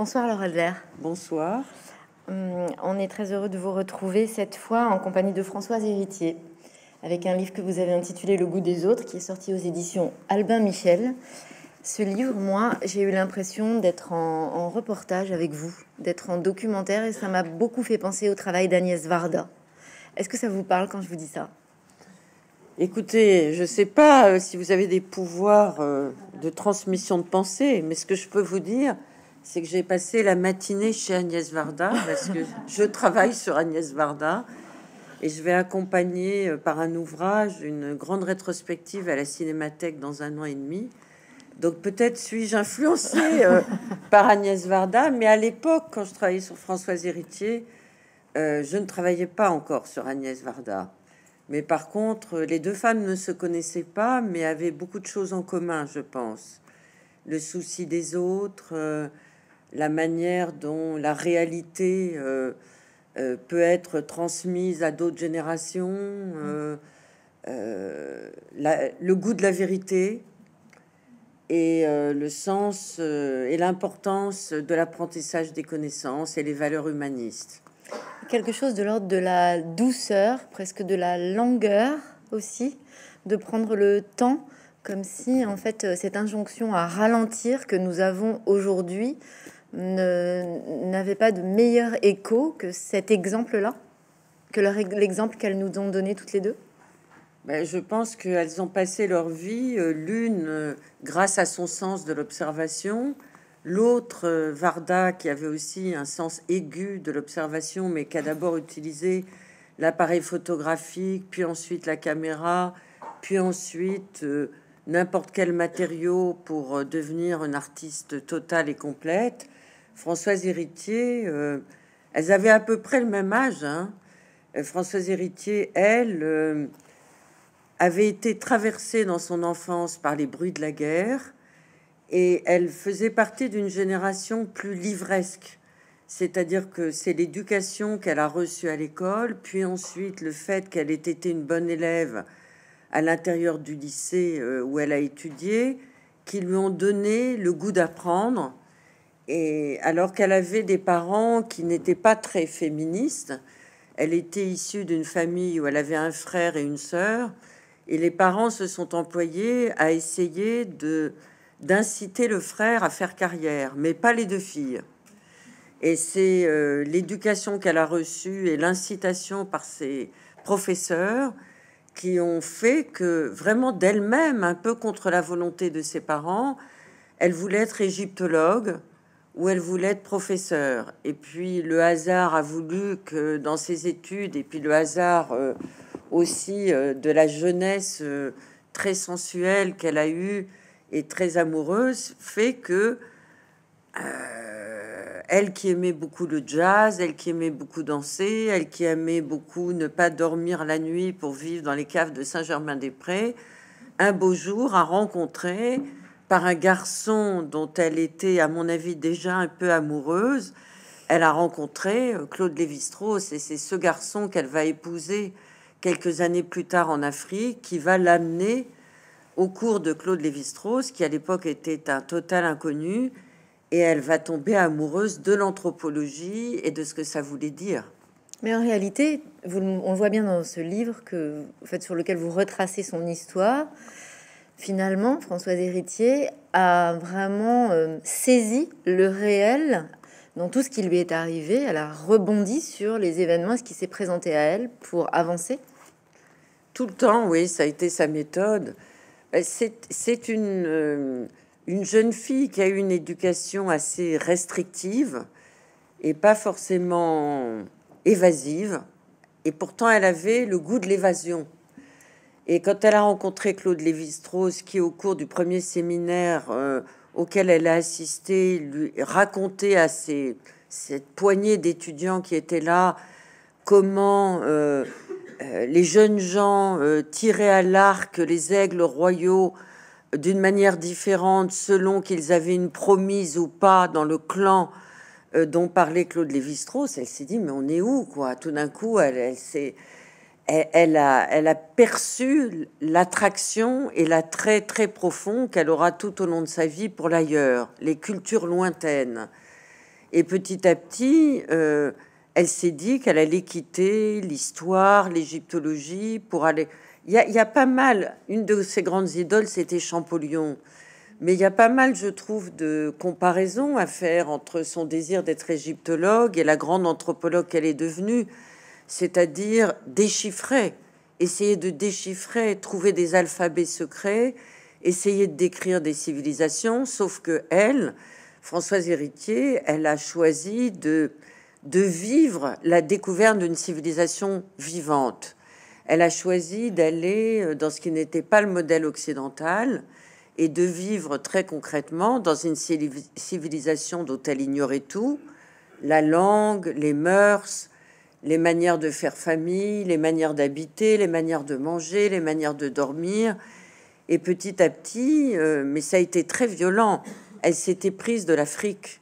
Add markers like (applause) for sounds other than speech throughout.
Bonsoir Laure Albert. Bonsoir. Hum, on est très heureux de vous retrouver cette fois en compagnie de Françoise Héritier avec un livre que vous avez intitulé Le goût des autres qui est sorti aux éditions Albin Michel. Ce livre, moi, j'ai eu l'impression d'être en, en, reportage avec vous, d'être en documentaire, et ça m'a beaucoup fait penser au travail d'Agnès Varda. Est-ce que ça vous parle quand je vous dis ça Écoutez, je ne sais pas euh, si vous avez des pouvoirs euh, de transmission de pensée, mais ce que je peux vous dire, c'est que j'ai passé la matinée chez Agnès Varda, parce que je travaille sur Agnès Varda, et je vais accompagner euh, par un ouvrage une grande rétrospective à la Cinémathèque dans un an et demi. Donc peut-être suis-je influencée euh, (laughs) par Agnès Varda, mais à l'époque, quand je travaillais sur Françoise Héritier, euh, je ne travaillais pas encore sur Agnès Varda. Mais par contre, les deux femmes ne se connaissaient pas, mais avaient beaucoup de choses en commun, je pense. Le souci des autres, la manière dont la réalité euh, euh, peut être transmise à d'autres générations, euh, le goût de la vérité et le sens et l'importance de l'apprentissage des connaissances et les valeurs humanistes. Quelque chose de l'ordre de la douceur, presque de la langueur aussi, de prendre le temps comme si en fait cette injonction à ralentir que nous avons aujourd'hui n'avait pas de meilleur écho que cet exemple-là, que l'exemple qu'elles nous ont donné toutes les deux ben, Je pense qu'elles ont passé leur vie, euh, l'une euh, grâce à son sens de l'observation, l'autre, euh, Varda, qui avait aussi un sens aigu de l'observation, mais qui a d'abord utilisé l'appareil photographique, puis ensuite la caméra, puis ensuite n'importe quel matériau pour devenir une artiste totale et complète. Françoise Héritier, euh, elles avaient à peu près le même âge. Hein. Euh, Françoise Héritier, elle, euh, avait été traversée dans son enfance par les bruits de la guerre et elle faisait partie d'une génération plus livresque. C'est-à-dire que c'est l'éducation qu'elle a reçue à l'école, puis ensuite le fait qu'elle ait été une bonne élève à l'intérieur du lycée où elle a étudié, qui lui ont donné le goût d'apprendre alors qu'elle avait des parents qui n'étaient pas très féministes, elle était issue d'une famille où elle avait un frère et une sœur, et les parents se sont employés à essayer d'inciter le frère à faire carrière, mais pas les deux filles. Et c'est euh, l'éducation qu'elle a reçue et l'incitation par ses professeurs qui ont fait que vraiment d'elle-même, un peu contre la volonté de ses parents, elle voulait être égyptologue, où elle voulait être professeure. Et puis le hasard a voulu que dans ses études, et puis le hasard euh, aussi euh, de la jeunesse euh, très sensuelle qu'elle a eue et très amoureuse, fait que elle qui aimait beaucoup le jazz, elle qui aimait beaucoup danser, elle qui aimait beaucoup ne pas dormir la nuit pour vivre dans les caves de Saint-Germain-des-Prés, un beau jour a rencontré par un garçon dont elle était, à mon avis, déjà un peu amoureuse. Elle a rencontré euh, Claude Lévi-Strauss et c'est ce garçon qu'elle va épouser quelques années plus tard en Afrique qui va l'amener au cours de Claude Lévi-Strauss, qui à l'époque était un total inconnu, et elle va tomber amoureuse de l'anthropologie et de ce que ça voulait dire. Mais en réalité, vous, on voit bien dans ce livre que, sur lequel vous retracez son histoire, Finalement, Françoise Héritier a vraiment euh, saisi le réel dans tout ce qui lui est arrivé. Elle a rebondi sur les événements, ce qui s'est présenté à elle pour avancer. Tout le temps, oui, ça a été sa méthode. Euh, c'est une, euh, une jeune fille qui a eu une éducation assez restrictive et pas forcément évasive. Et pourtant, elle avait le goût de l'évasion. Et quand elle a rencontré Claude Lévi-Strauss, qui au cours du premier séminaire euh, auquel elle a assisté, lui racontait à cette poignée d'étudiants qui étaient là comment euh, euh, les jeunes gens tiraient à l'arc les aigles royaux d'une manière différente selon qu'ils avaient une promise ou pas dans le clan dont parlait Claude Lévi-Strauss, elle s'est dit mais on est où quoi Tout d'un coup, elle s'est elle a, perçu l'attraction et l'attrait très profond qu'elle aura tout au long de sa vie pour l'ailleurs, les cultures lointaines. Et petit à petit, euh, elle s'est dit qu'elle allait quitter l'histoire, l'égyptologie pour aller. y, il y, a pas mal, une de ses grandes idoles, c'était Champollion. Mais il y a pas mal, je trouve, de comparaisons à faire entre son désir d'être égyptologue et la grande anthropologue qu'elle est devenue c'est-à-dire déchiffrer, essayer de déchiffrer, trouver des alphabets secrets, essayer de décrire des civilisations, sauf que elle, Françoise Héritier, elle a choisi de, de vivre la découverte d'une civilisation vivante. Elle a choisi d'aller euh, dans ce qui n'était pas le modèle occidental et de vivre très concrètement dans une civilisation dont elle ignorait tout, la langue, les mœurs, les manières de faire famille, les manières d'habiter, les manières de manger, les manières de dormir. Et petit à petit, euh, mais ça a été très violent, elle s'était prise de l'Afrique.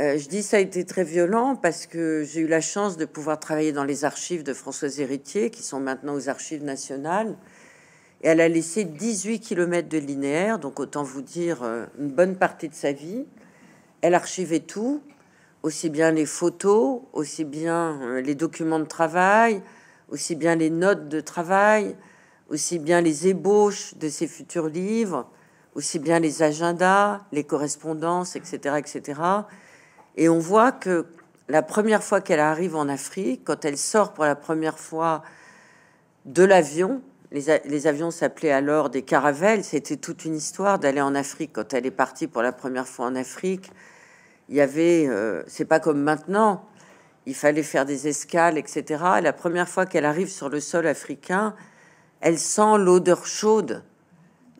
Euh, je dis ça a été très violent parce que j'ai eu la chance de pouvoir travailler dans les archives de Françoise Héritier, qui sont maintenant aux archives nationales. Et elle a laissé 18 km de linéaire, donc autant vous dire euh, une bonne partie de sa vie. Elle archivait tout, aussi bien les photos, aussi bien euh, les documents de travail, aussi bien les notes de travail, aussi bien les ébauches de ses futurs livres, aussi bien les agendas, les correspondances, etc., etc. Et on voit que la première fois qu'elle arrive en Afrique, quand elle sort pour la première fois de l'avion, les, avions s'appelaient alors des caravelles, c'était toute une histoire d'aller en Afrique. Quand elle est partie pour la première fois en Afrique, il y avait, euh, c'est pas comme maintenant, il fallait faire des escales, etc. la première fois qu'elle arrive sur le sol africain, elle sent l'odeur chaude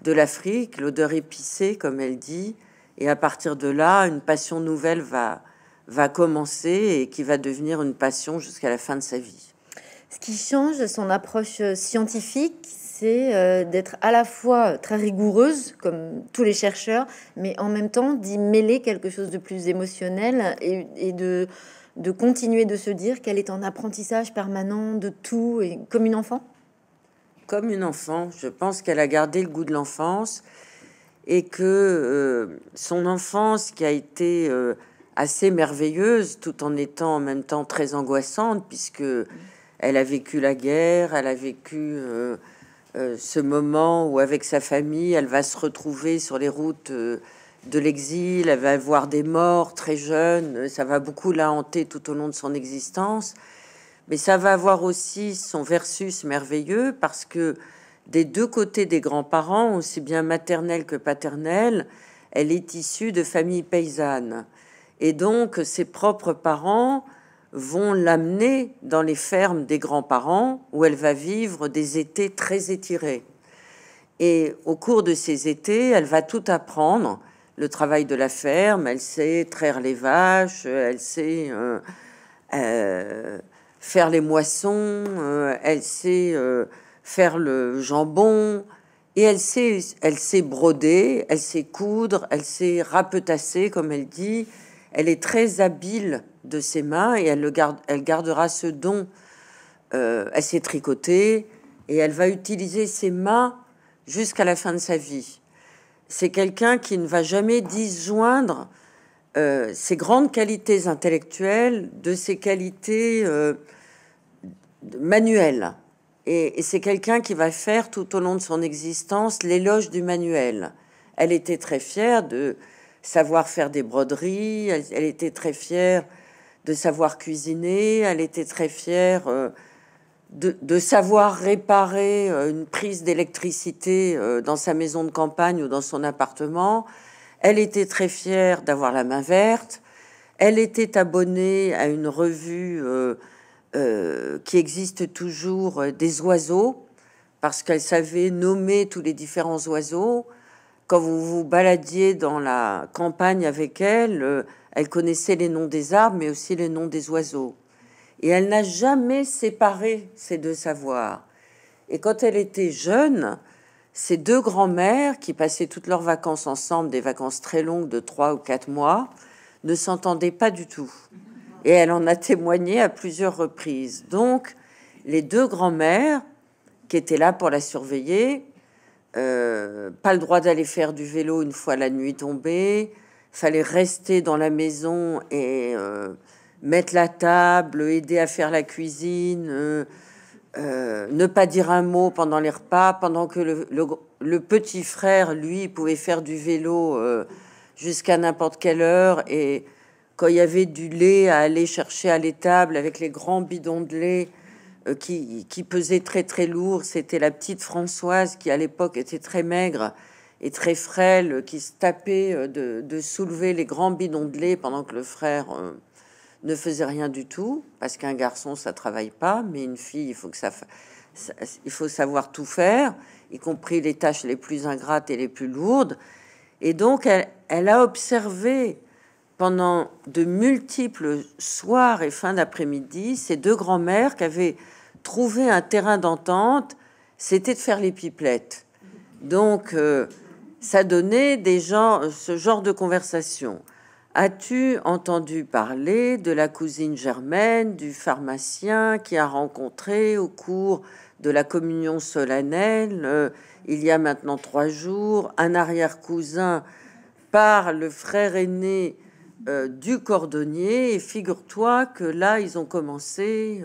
de l'Afrique, l'odeur épicée, comme elle dit. Et à partir de là, une passion nouvelle va, va commencer et qui va devenir une passion jusqu'à la fin de sa vie. Ce qui change son approche scientifique, c'est euh, d'être à la fois très rigoureuse, comme tous les chercheurs, mais en même temps d'y mêler quelque chose de plus émotionnel et, de, de continuer de se dire qu'elle est en apprentissage permanent de tout, et comme une enfant Comme une enfant. Je pense qu'elle a gardé le goût de l'enfance et que euh, son enfance qui a été euh, assez merveilleuse tout en étant en même temps très angoissante puisque elle a vécu la guerre, elle a vécu euh, ce moment où, avec sa famille, elle va se retrouver sur les routes euh, de l'exil, elle va voir des morts très jeunes, euh, ça va beaucoup la hanter tout au long de son existence. Mais ça va avoir aussi son versus merveilleux parce que des deux côtés des grands-parents, aussi bien maternel que paternels, elle est issue de familles paysannes. Et donc ses propres parents vont l'amener dans les fermes des grands-parents où elle va vivre des étés très étirés. Et au cours de ces étés, elle va tout apprendre, le travail de la ferme, elle sait traire les vaches, elle sait euh, euh, faire les moissons, euh, elle sait faire le jambon, et elle sait, elle sait broder, elle sait coudre, elle sait rapetasser, comme elle dit. Elle est très habile de ses mains et elle, le garde, elle gardera ce don. à euh, ses tricotés et elle va utiliser ses mains jusqu'à la fin de sa vie. C'est quelqu'un qui ne va jamais disjoindre euh, ses grandes qualités intellectuelles de ses qualités euh, manuelles. Et, c'est quelqu'un qui va faire tout au long de son existence l'éloge du manuel. Elle était très fière de savoir faire des broderies, elle était très fière de savoir cuisiner, elle était très fière euh, de, savoir réparer euh, une prise d'électricité euh, dans sa maison de campagne ou dans son appartement. Elle était très fière d'avoir la main verte. Elle était abonnée à une revue qui existe toujours des oiseaux parce qu'elle savait nommer tous les différents oiseaux. Quand vous vous baladiez dans la campagne avec elle, elle connaissait les noms des arbres, mais aussi les noms des oiseaux. Et elle n'a jamais séparé ces deux savoirs. Et quand elle était jeune, ses deux grands-mères, qui passaient toutes leurs vacances ensemble, des vacances très longues de trois ou quatre mois, ne s'entendaient pas du tout. Et elle en a témoigné à plusieurs reprises. Donc, les deux grands-mères, qui étaient là pour la surveiller, euh, pas le droit d'aller faire du vélo une fois la nuit tombée, fallait rester dans la maison et euh, mettre la table, aider à faire la cuisine, euh, euh, ne pas dire un mot pendant les repas, pendant que le, petit frère, lui, pouvait faire du vélo jusqu'à n'importe quelle heure. Et quand il y avait du lait à aller chercher à l'étable avec les grands bidons de lait qui, qui pesaient très très lourd, c'était la petite Françoise qui à l'époque était très maigre et très frêle qui se tapait euh, de, soulever les grands bidons de lait pendant que le frère euh, ne faisait rien du tout, parce qu'un garçon, ça travaille pas, mais une fille, il faut que ça, il faut savoir tout faire, y compris les tâches les plus ingrates et les plus lourdes. Et donc, elle, a observé pendant de multiples soirs et fins d'après-midi ces deux grands-mères qui avaient trouvé un terrain d'entente, c'était de faire les pipelettes. Donc, euh, ça donnait des gens, euh, ce genre de conversation. As-tu entendu parler de la cousine germaine du pharmacien qui a rencontré au cours de la communion solennelle euh, il y a maintenant trois jours un arrière-cousin par le frère aîné euh, du cordonnier Et figure-toi que là, ils ont commencé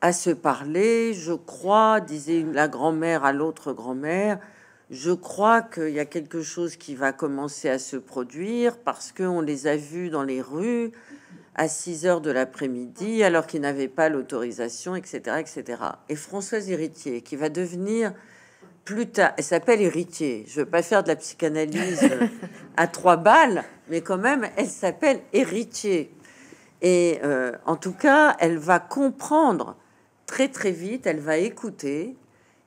à se parler, je crois, disait la grand-mère à l'autre grand-mère. Je crois qu'il y a quelque chose qui va commencer à se produire parce qu'on les a vus dans les rues à 6 heures de l'après-midi alors qu'ils n'avaient pas l'autorisation, etc., etc. Et Françoise Héritier, qui va devenir plus tard, elle s'appelle Héritier. Je ne veux pas faire de la psychanalyse (laughs) à trois balles, mais quand même, elle s'appelle Héritier. Et euh, en tout cas, elle va comprendre très très vite, elle va écouter,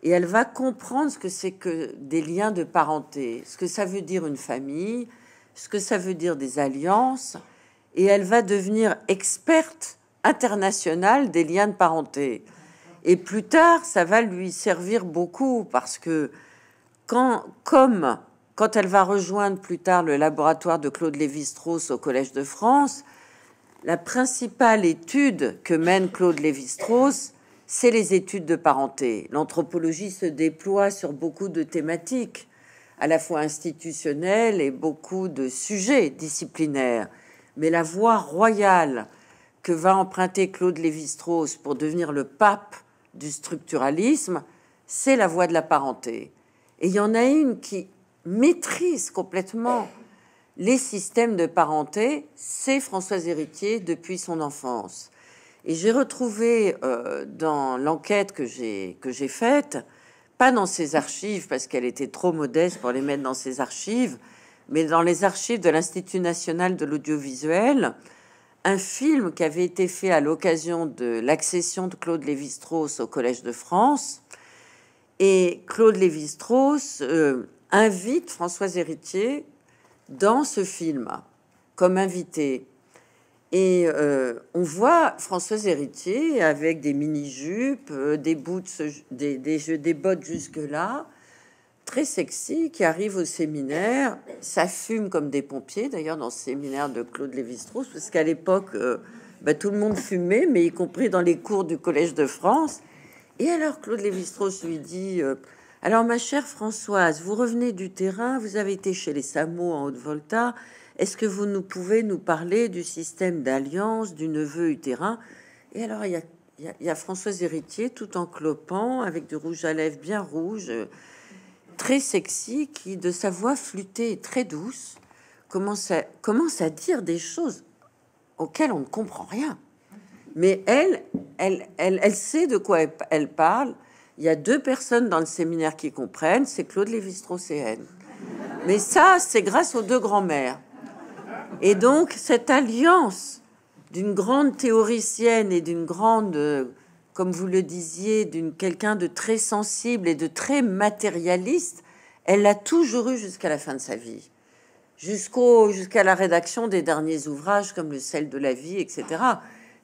et elle va comprendre ce que c'est que des liens de parenté, ce que ça veut dire une famille, ce que ça veut dire des alliances, et elle va devenir experte internationale des liens de parenté. Et plus tard, ça va lui servir beaucoup parce que quand, comme quand elle va rejoindre plus tard le laboratoire de Claude Lévi-Strauss au Collège de France, la principale étude que mène Claude Lévi-Strauss, c'est les études de parenté. L'anthropologie se déploie sur beaucoup de thématiques, à la fois institutionnelles et beaucoup de sujets disciplinaires. Mais la voie royale que va emprunter Claude Lévi-Strauss pour devenir le pape du structuralisme, c'est la voie de la parenté. Et il y en a une qui maîtrise complètement les systèmes de parenté, c'est Françoise Héritier depuis son enfance. Et j'ai retrouvé euh, dans l'enquête que j'ai que j'ai faite, pas dans ses archives parce qu'elle était trop modeste pour les mettre dans ses archives, mais dans les archives de l'Institut national de l'audiovisuel, un film qui avait été fait à l'occasion de l'accession de Claude Lévi-Strauss au Collège de France. Et Claude Lévi-Strauss euh, invite Françoise Héritier dans ce film comme invité. Et euh, on voit Françoise Héritier avec des mini-jupes, euh, des euh, des, bottes jusque-là, très sexy, qui arrive au séminaire. Ça fume comme des pompiers, d'ailleurs, dans le séminaire de Claude Lévi-Strauss, parce qu'à l'époque, bah, tout le monde fumait, mais y compris dans les cours du Collège de France. Et alors, Claude Lévi-Strauss lui dit Alors, ma chère Françoise, vous revenez du terrain, vous avez été chez les Samo en Haute-Volta. Est-ce que vous nous pouvez nous parler du système d'alliance, du neveu utérin Et alors, il y a, Françoise Héritier tout en clopant, avec du rouge à lèvres bien rouge, très sexy, qui, de sa voix flûtée et très douce, commence à, commence dire des choses auxquelles on ne comprend rien. Mais elle, elle, elle, sait de quoi elle, parle. Il y a deux personnes dans le séminaire qui comprennent, c'est Claude Lévi-Strauss Mais ça, c'est grâce aux deux grands-mères. Et donc, cette alliance d'une grande théoricienne et d'une grande, euh, comme vous le disiez, d'une quelqu'un de très sensible et de très matérialiste, elle l'a toujours eu jusqu'à la fin de sa vie, jusqu'au jusqu'à la rédaction des derniers ouvrages comme le sel de la vie, etc.,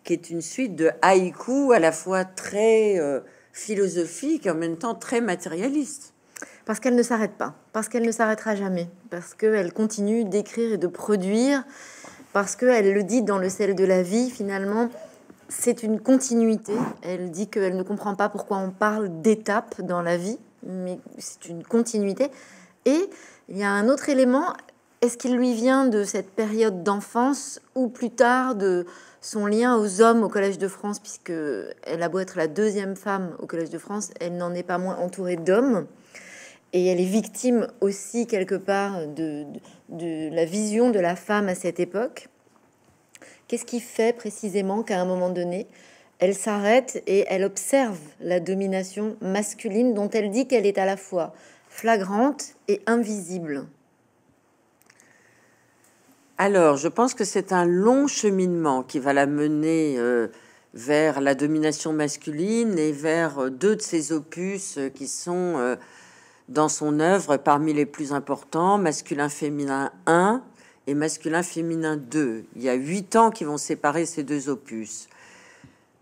qui est une suite de haïkus à la fois très euh, philosophique et en même temps très matérialiste parce qu'elle ne s'arrête pas, parce qu'elle ne s'arrêtera jamais, parce qu'elle continue d'écrire et de produire, parce qu'elle le dit dans le sel de la vie, finalement, c'est une continuité. Elle dit qu'elle ne comprend pas pourquoi on parle d'étapes dans la vie, mais c'est une continuité. Et il y a un autre élément, est-ce qu'il lui vient de cette période d'enfance ou plus tard de son lien aux hommes au Collège de France, puisque elle a beau être la deuxième femme au Collège de France, elle n'en est pas moins entourée d'hommes et elle est victime aussi quelque part de, la vision de la femme à cette époque. Qu'est-ce qui fait précisément qu'à un moment donné, elle s'arrête et elle observe la domination masculine dont elle dit qu'elle est à la fois flagrante et invisible Alors, je pense que c'est un long cheminement qui va la mener euh, vers la domination masculine et vers euh, deux de ses opus euh, qui sont dans son œuvre parmi les plus importants, masculin-féminin 1 et masculin-féminin 2. Il y a huit ans qui vont séparer ces deux opus.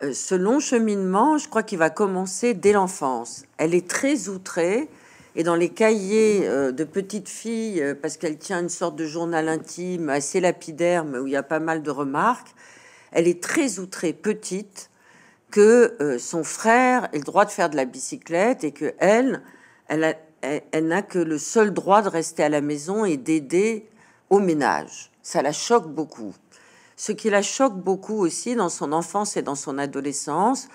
Euh, ce long cheminement, je crois qu'il va commencer dès l'enfance. Elle est très outrée et dans les cahiers euh, de petite fille, euh, parce qu'elle tient une sorte de journal intime assez lapidaire, mais où il y a pas mal de remarques, elle est très outrée petite que son frère ait le droit de faire de la bicyclette et que elle, elle a, elle, n'a que le seul droit de rester à la maison et d'aider au ménage. Ça la choque beaucoup. Ce qui la choque beaucoup aussi dans son enfance et dans son adolescence,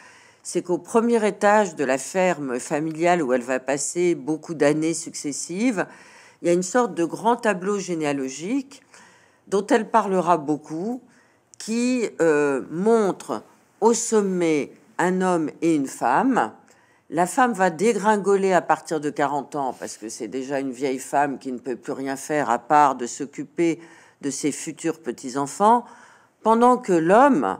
c'est qu'au premier étage de la ferme familiale où elle va passer beaucoup d'années successives, il y a une sorte de grand tableau généalogique dont elle parlera beaucoup, qui euh, montre au sommet un homme et une femme, la femme va dégringoler à partir de 40 ans parce que c'est déjà une vieille femme qui ne peut plus rien faire à part de s'occuper de ses futurs petits-enfants, pendant que l'homme,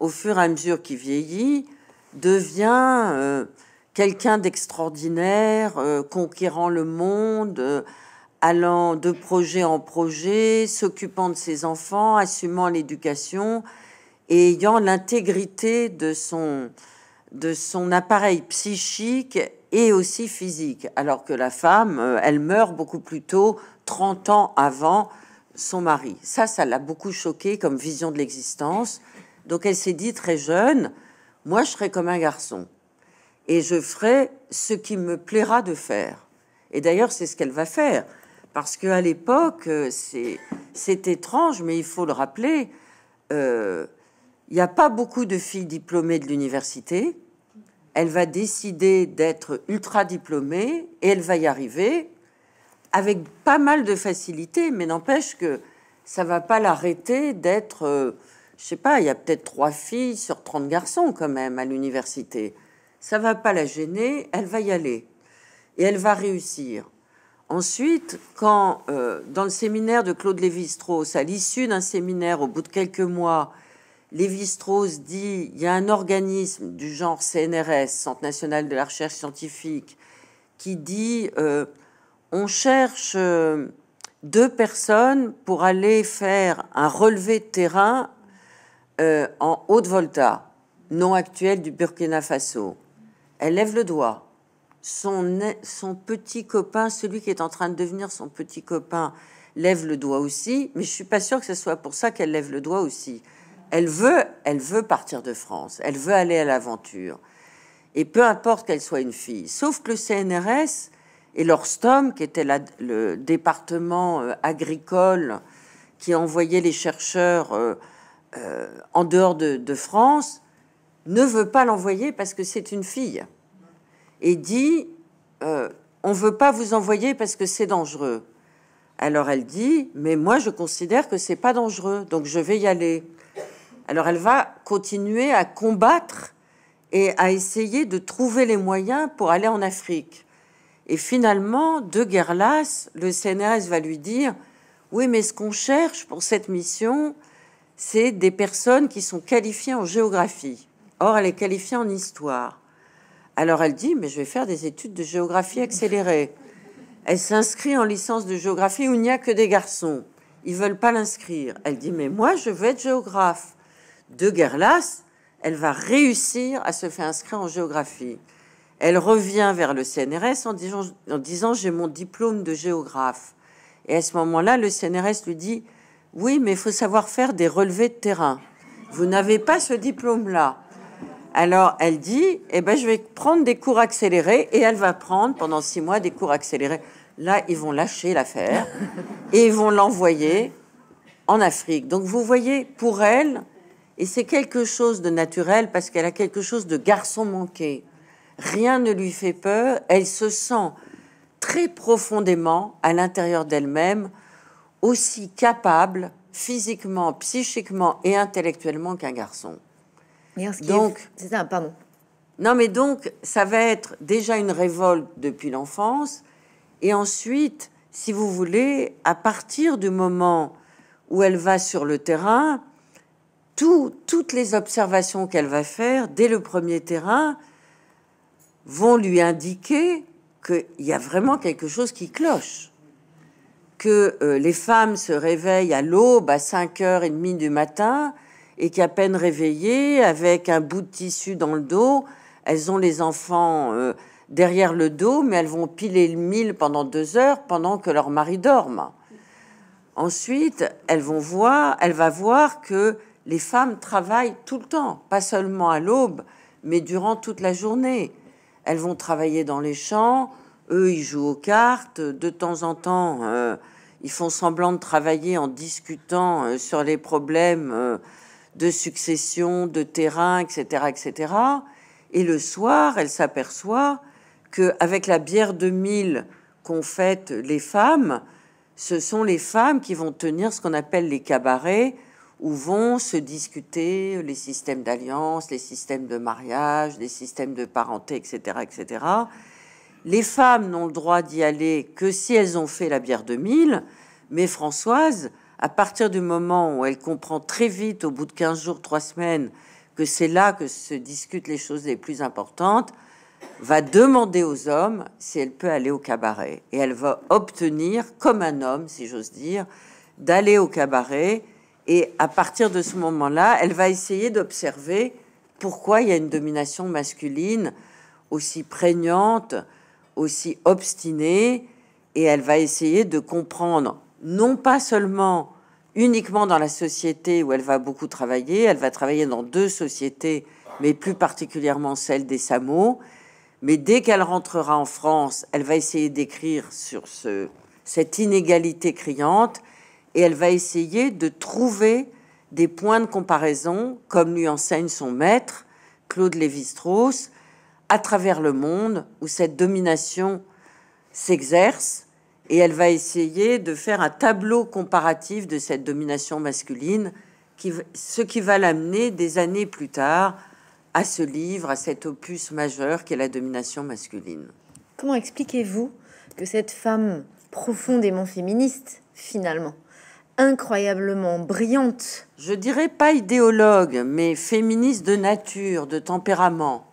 au fur et à mesure qu'il vieillit, devient euh, quelqu'un d'extraordinaire, euh, conquérant le monde, euh, allant de projet en projet, s'occupant de ses enfants, assumant l'éducation et ayant l'intégrité de son de son appareil psychique et aussi physique, alors que la femme, euh, elle meurt beaucoup plus tôt, 30 ans avant son mari. Ça, ça l'a beaucoup choquée comme vision de l'existence. Donc elle s'est dit très jeune, moi je serai comme un garçon et je ferai ce qui me plaira de faire. Et d'ailleurs, c'est ce qu'elle va faire, parce que à l'époque, euh, c'est étrange, mais il faut le rappeler, euh, il n'y a pas beaucoup de filles diplômées de l'université. Elle va décider d'être ultra diplômée et elle va y arriver avec pas mal de facilité, mais n'empêche que ça va pas l'arrêter d'être, euh, je sais pas, il y a peut-être trois filles sur 30 garçons quand même à l'université. Ça va pas la gêner, elle va y aller et elle va réussir. Ensuite, quand euh, dans le séminaire de Claude Lévi-Strauss, à l'issue d'un séminaire, au bout de quelques mois, Lévi-Strauss dit il y a un organisme du genre CNRS, Centre national de la recherche scientifique, qui dit euh, on cherche euh, deux personnes pour aller faire un relevé de terrain euh, en Haute-Volta, nom actuel du Burkina Faso. Elle lève le doigt. Son, petit copain, celui qui est en train de devenir son petit copain, lève le doigt aussi, mais je suis pas sûr que ce soit pour ça qu'elle lève le doigt aussi. Elle veut, elle veut partir de France, elle veut aller à l'aventure. Et peu importe qu'elle soit une fille, sauf que le CNRS et l'Orstom, qui était le département euh, agricole qui envoyait les chercheurs euh, euh, en dehors de, France, ne veut pas l'envoyer parce que c'est une fille. Et dit, on ne veut pas vous envoyer parce que c'est dangereux. Alors elle dit, mais moi je considère que c'est pas dangereux, donc je vais y aller. Alors elle va continuer à combattre et à essayer de trouver les moyens pour aller en Afrique. Et finalement, de Guerlas, le CNRS va lui dire Oui, mais ce qu'on cherche pour cette mission, c'est des personnes qui sont qualifiées en géographie. Or, elle est qualifiée en histoire. Alors elle dit Mais je vais faire des études de géographie accélérées. Elle s'inscrit en licence de géographie où il n'y a que des garçons. Ils veulent pas l'inscrire. Elle dit Mais moi, je veux être géographe de lasse, elle va réussir à se faire inscrire en géographie. Elle revient vers le CNRS en disant, en disant j'ai mon diplôme de géographe. Et à ce moment-là, le CNRS lui dit oui, mais il faut savoir faire des relevés de terrain. Vous n'avez pas ce diplôme-là. Alors elle dit eh ben je vais prendre des cours accélérés et elle va prendre pendant six mois des cours accélérés. Là, ils vont lâcher l'affaire et ils vont l'envoyer en Afrique. Donc vous voyez, pour elle, et c'est quelque chose de naturel parce qu'elle a quelque chose de garçon manqué. Rien ne lui fait peur. Elle se sent très profondément à l'intérieur d'elle-même aussi capable physiquement, psychiquement et intellectuellement qu'un garçon. donc, c'est un pardon. Non, mais donc, ça va être déjà une révolte depuis l'enfance. Et ensuite, si vous voulez, à partir du moment où elle va sur le terrain, toutes les observations qu'elle va faire dès le premier terrain vont lui indiquer qu'il y a vraiment quelque chose qui cloche. Que euh, les femmes se réveillent à l'aube à 5h30 du matin et qu'à peine réveillées, avec un bout de tissu dans le dos, elles ont les enfants euh, derrière le dos, mais elles vont piler le mille pendant deux heures pendant que leur mari dorme. Ensuite, elles vont voir, elle va voir que les femmes travaillent tout le temps, pas seulement à l'aube, mais durant toute la journée. Elles vont travailler dans les champs, eux, ils jouent aux cartes, de temps en temps, euh, ils font semblant de travailler en discutant euh, sur les problèmes euh, de succession, de terrain, etc., etc. Et le soir, elle s'aperçoit qu'avec la bière de mille qu'ont faite les femmes, ce sont les femmes qui vont tenir ce qu'on appelle les cabarets, où vont se discuter les systèmes d'alliance, les systèmes de mariage, les systèmes de parenté, etc. etc. Les femmes n'ont le droit d'y aller que si elles ont fait la bière de mille, mais Françoise, à partir du moment où elle comprend très vite, au bout de 15 jours, 3 semaines, que c'est là que se discutent les choses les plus importantes, va demander aux hommes si elle peut aller au cabaret. Et elle va obtenir, comme un homme, si j'ose dire, d'aller au cabaret et à partir de ce moment-là, elle va essayer d'observer pourquoi il y a une domination masculine aussi prégnante, aussi obstinée, et elle va essayer de comprendre, non pas seulement uniquement dans la société où elle va beaucoup travailler, elle va travailler dans deux sociétés, mais plus particulièrement celle des Samo. mais dès qu'elle rentrera en France, elle va essayer d'écrire sur cette inégalité criante, et elle va essayer de trouver des points de comparaison, comme lui enseigne son maître, Claude Lévi-Strauss, à travers le monde où cette domination s'exerce, et elle va essayer de faire un tableau comparatif de cette domination masculine, ce qui va l'amener des années plus tard à ce livre, à cet opus majeur qu'est la domination masculine. Comment expliquez-vous que cette femme profondément féministe, finalement, incroyablement brillante. Je dirais pas idéologue, mais féministe de nature, de tempérament.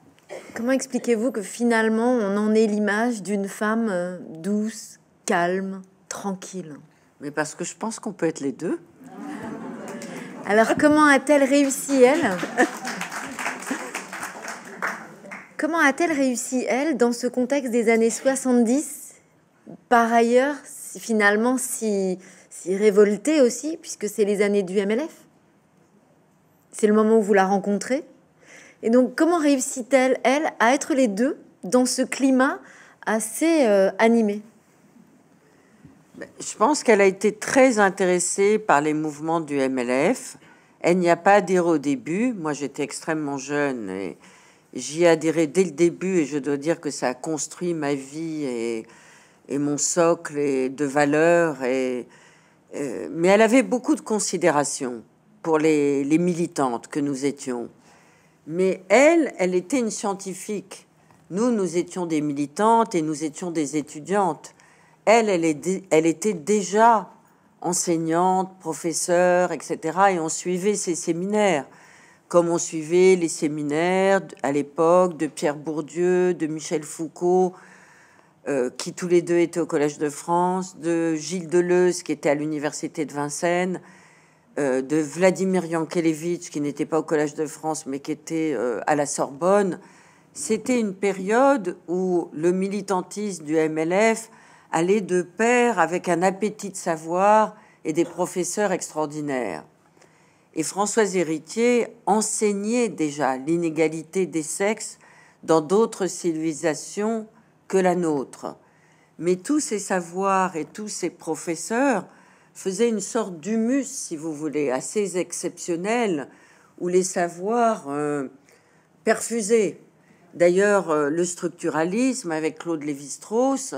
Comment expliquez-vous que finalement on en est l'image d'une femme euh, douce, calme, tranquille Mais parce que je pense qu'on peut être les deux. Alors comment a-t-elle réussi elle Comment a-t-elle réussi elle dans ce contexte des années 70 Par ailleurs, finalement si s'y révolter aussi, puisque c'est les années du MLF. C'est le moment où vous la rencontrez. Et donc, comment réussit-elle, elle, à être les deux dans ce climat assez euh, animé ben, Je pense qu'elle a été très intéressée par les mouvements du MLF. Elle n'y a pas adhéré au début. Moi, j'étais extrêmement jeune et j'y adhérais dès le début. Et je dois dire que ça a construit ma vie et, et mon socle et de valeurs et euh, mais elle avait beaucoup de considération pour les, militantes que nous étions. Mais elle, elle était une scientifique. Nous, nous étions des militantes et nous étions des étudiantes. Elle, elle était déjà enseignante, professeure, etc. Et on suivait ses séminaires, comme on suivait les séminaires à l'époque de Pierre Bourdieu, de Michel Foucault, euh, qui tous les deux étaient au Collège de France, de Gilles Deleuze, qui était à l'Université de Vincennes, euh, de Vladimir Yankelevitch, qui n'était pas au Collège de France, mais qui était euh, à la Sorbonne. C'était une période où le militantisme du MLF allait de pair avec un appétit de savoir et des professeurs extraordinaires. Et Françoise Héritier enseignait déjà l'inégalité des sexes dans d'autres civilisations que la nôtre. Mais tous ces savoirs et tous ces professeurs faisaient une sorte d'humus, si vous voulez, assez exceptionnel, où les savoirs euh, perfusaient. D'ailleurs, euh, le structuralisme avec Claude Lévi-Strauss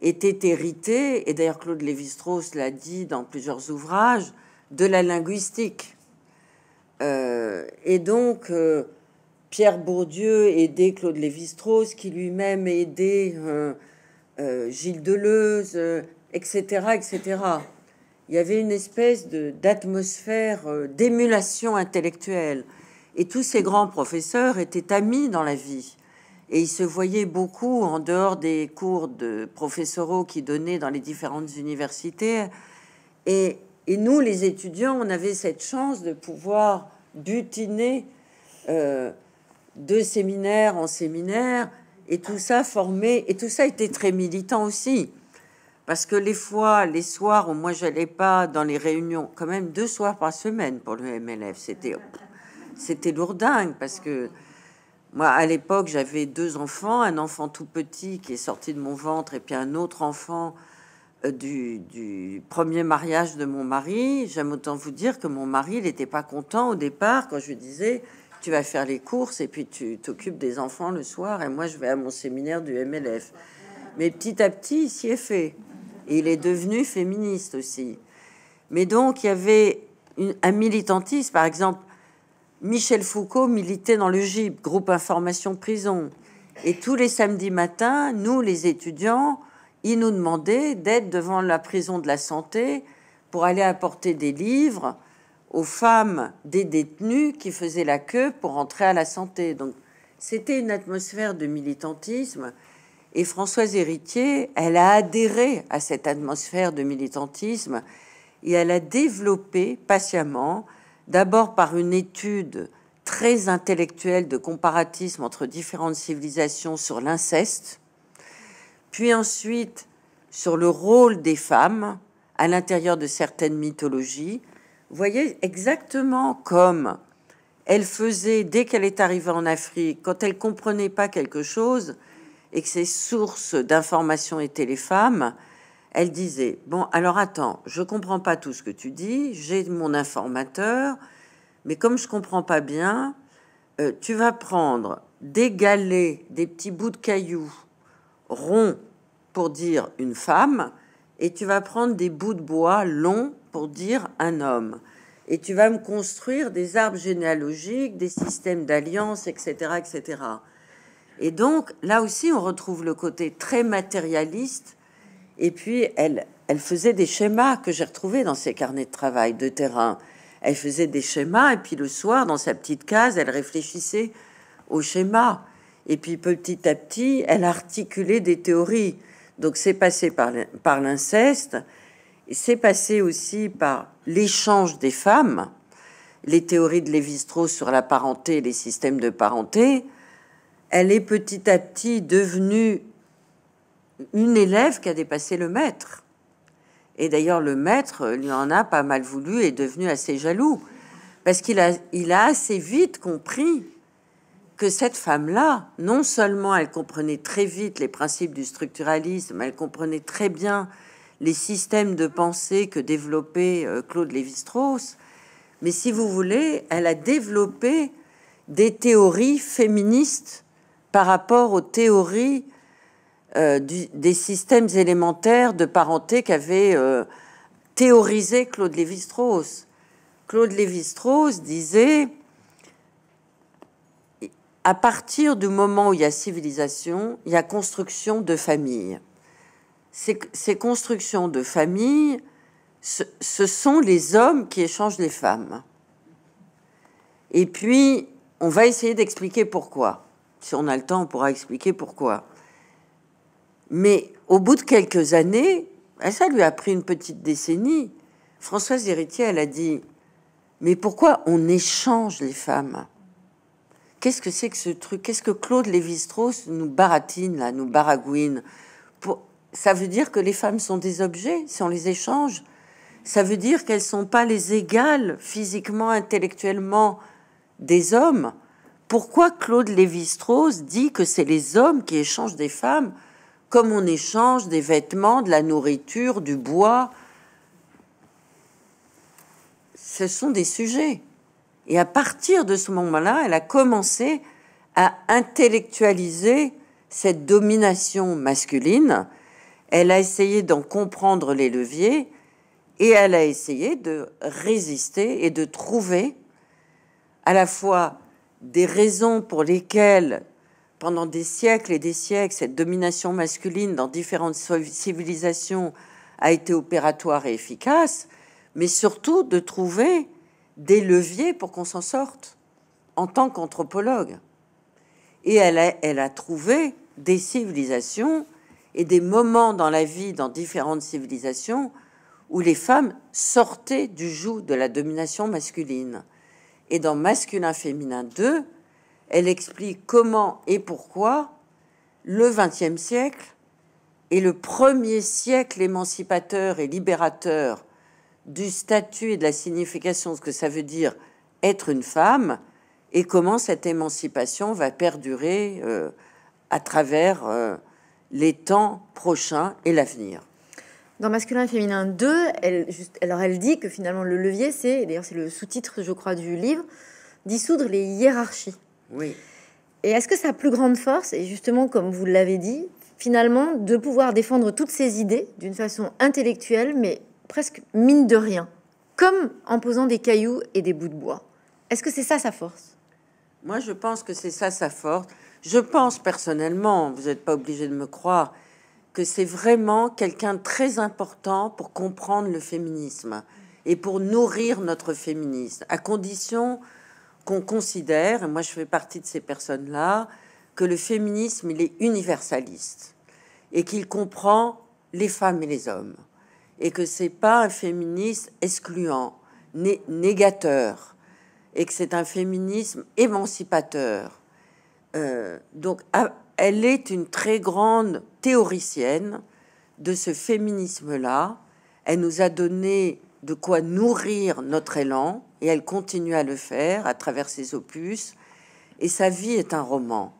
était hérité, et d'ailleurs Claude Lévi-Strauss l'a dit dans plusieurs ouvrages, de la linguistique. Euh, et donc, Pierre Bourdieu aidait Claude Lévi-Strauss, qui lui-même aidait euh, euh, Gilles Deleuze, etc., euh, etc. Il y avait une espèce d'atmosphère d'émulation intellectuelle. Et tous ces grands professeurs étaient amis dans la vie. Et ils se voyaient beaucoup en dehors des cours de professoraux qui donnaient dans les différentes universités. Et, et nous, les étudiants, on avait cette chance de pouvoir butiner de séminaire en séminaire, et tout ça formé, et tout ça était très militant aussi. Parce que les fois, les soirs moins moi j'allais pas dans les réunions, quand même deux soirs par semaine pour le MLF, c'était c'était lourdingue parce que moi à l'époque j'avais deux enfants, un enfant tout petit qui est sorti de mon ventre et puis un autre enfant euh, du, du premier mariage de mon mari. J'aime autant vous dire que mon mari n'était pas content au départ quand je disais tu vas faire les courses et puis tu t'occupes des enfants le soir et moi je vais à mon séminaire du MLF. Mais petit à petit, il s'y est fait. il est devenu féministe aussi. Mais donc, il y avait un militantisme. Par exemple, Michel Foucault militait dans le GIP, groupe information prison. Et tous les samedis matins, nous, les étudiants, il nous demandait d'être devant la prison de la santé pour aller apporter des livres aux femmes des détenues qui faisaient la queue pour entrer à la santé. Donc c'était une atmosphère de militantisme. Et Françoise Héritier, elle a adhéré à cette atmosphère de militantisme et elle a développé patiemment, d'abord par une étude très intellectuelle de comparatisme entre différentes civilisations sur l'inceste, puis ensuite sur le rôle des femmes à l'intérieur de certaines mythologies, voyez, exactement comme elle faisait dès qu'elle est arrivée en Afrique, quand elle comprenait pas quelque chose et que ses sources d'information étaient les femmes, elle disait Bon, alors attends, je comprends pas tout ce que tu dis, j'ai mon informateur, mais comme je comprends pas bien, euh, tu vas prendre des galets, des petits bouts de cailloux ronds pour dire une femme, et tu vas prendre des bouts de bois longs pour dire un homme. Et tu vas me construire des arbres généalogiques, des systèmes d'alliances, etc., etc. Et donc, là aussi, on retrouve le côté très matérialiste. Et puis, elle, elle faisait des schémas que j'ai retrouvés dans ses carnets de travail de terrain. Elle faisait des schémas, et puis le soir, dans sa petite case, elle réfléchissait aux schémas. Et puis, petit à petit, elle articulait des théories. Donc, c'est passé par l'inceste, c'est passé aussi par l'échange des femmes, les théories de Lévi-Strauss sur la parenté les systèmes de parenté. Elle est petit à petit devenue une élève qui a dépassé le maître. Et d'ailleurs, le maître lui en a pas mal voulu et est devenu assez jaloux. Parce qu'il a assez vite compris que cette femme-là, non seulement elle comprenait très vite les principes du structuralisme, elle comprenait très bien les systèmes de pensée que développait euh, Claude Lévi-Strauss, mais si vous voulez, elle a développé des théories féministes par rapport aux théories euh, des systèmes élémentaires de parenté qu'avait euh, théorisé Claude Lévi-Strauss. Claude Lévi-Strauss disait à partir du moment où il y a civilisation, il y a construction de famille ces, constructions de famille, ce, sont les hommes qui échangent les femmes. Et puis, on va essayer d'expliquer pourquoi. Si on a le temps, on pourra expliquer pourquoi. Mais au bout de quelques années, ah, ça lui a pris une petite décennie, Françoise Héritier, elle a dit, mais pourquoi on échange les femmes Qu'est-ce que c'est que ce truc Qu'est-ce que Claude Lévi-Strauss nous baratine, là, nous baragouine ça veut dire que les femmes sont des objets, si on les échange. Ça veut dire qu'elles ne sont pas les égales physiquement, intellectuellement des hommes. Pourquoi Claude Lévi-Strauss dit que c'est les hommes qui échangent des femmes comme on échange des vêtements, de la nourriture, du bois Ce sont des sujets. Et à partir de ce moment-là, elle a commencé à intellectualiser cette domination masculine elle a essayé d'en comprendre les leviers et elle a essayé de résister et de trouver à la fois des raisons pour lesquelles, pendant des siècles et des siècles, cette domination masculine dans différentes civilisations a été opératoire et efficace, mais surtout de trouver des leviers pour qu'on s'en sorte en tant qu'anthropologue. Et elle a, trouvé des civilisations et des moments dans la vie dans différentes civilisations où les femmes sortaient du joug de la domination masculine. Et dans Masculin Féminin 2, elle explique comment et pourquoi le XXe siècle est le premier siècle émancipateur et libérateur du statut et de la signification, de ce que ça veut dire être une femme, et comment cette émancipation va perdurer euh, à travers euh, les temps prochains et l'avenir. Dans Masculin Féminin 2, elle, alors elle dit que finalement le levier, c'est, d'ailleurs c'est le sous-titre, je crois, du livre, dissoudre les hiérarchies. Oui. Et est-ce que sa plus grande force est justement, comme vous l'avez dit, finalement de pouvoir défendre toutes ces idées d'une façon intellectuelle, mais presque mine de rien, comme en posant des cailloux et des bouts de bois Est-ce que c'est ça sa force Moi, je pense que c'est ça sa force. Je pense personnellement, vous n'êtes pas obligé de me croire, que c'est vraiment quelqu'un de très important pour comprendre le féminisme et pour nourrir notre féminisme, à condition qu'on considère, et moi je fais partie de ces personnes-là, que le féminisme, il est universaliste et qu'il comprend les femmes et les hommes et que c'est pas un féminisme excluant, négateur et que c'est un féminisme émancipateur euh, donc, ah, elle est une très grande théoricienne de ce féminisme-là. Elle nous a donné de quoi nourrir notre élan et elle continue à le faire à travers ses opus. Et sa vie est un roman.